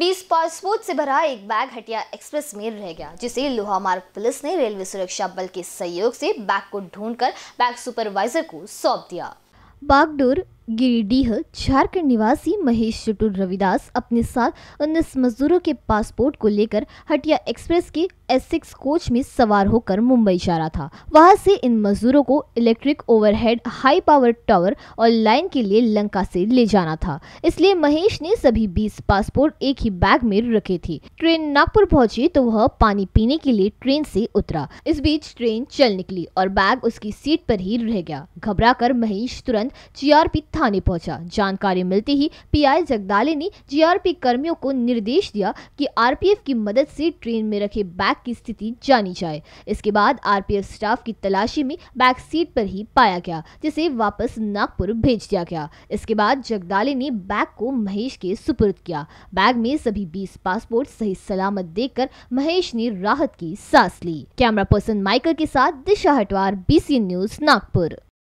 बीस पासपोर्ट से भरा एक बैग हटिया एक्सप्रेस में रह गया जिसे लोहा मार्ग पुलिस ने रेलवे सुरक्षा बल के सहयोग से बैग को ढूंढकर बैग सुपरवाइजर को सौंप दिया बागडोर गिरिडीह झारखंड निवासी महेश चटुर रविदास अपने साथ उन्नीस मजदूरों के पासपोर्ट को लेकर हटिया एक्सप्रेस के एस कोच में सवार होकर मुंबई जा रहा था वहां से इन मजदूरों को electric overhead high power tower और लाइन के लिए लंका से ले जाना था इसलिए महेश ने सभी 20 पासपोर्ट एक ही बैग में रखे थे ट्रेन नागपुर पहुंची तो वह पानी पीने के लिए ट्रेन से उतरा इस बीच ट्रेन चल निकली और बैग उसकी सीट पर ही रह गया घबरा महेश तुरंत जी थाने पहुंचा जानकारी मिलते ही पी जगदाले ने जी कर्मियों को निर्देश दिया की आर की मदद से ट्रेन में रखे बैग बैग की स्थिति जानी जाए इसके बाद आरपीएफ स्टाफ की तलाशी में बैग सीट पर ही पाया गया जिसे वापस नागपुर भेज दिया गया इसके बाद जगदाले ने बैग को महेश के सुपुर्द किया बैग में सभी बीस पासपोर्ट सही सलामत देख महेश ने राहत की सांस ली कैमरा पर्सन माइकल के साथ दिशा हटवार बीसी न्यूज नागपुर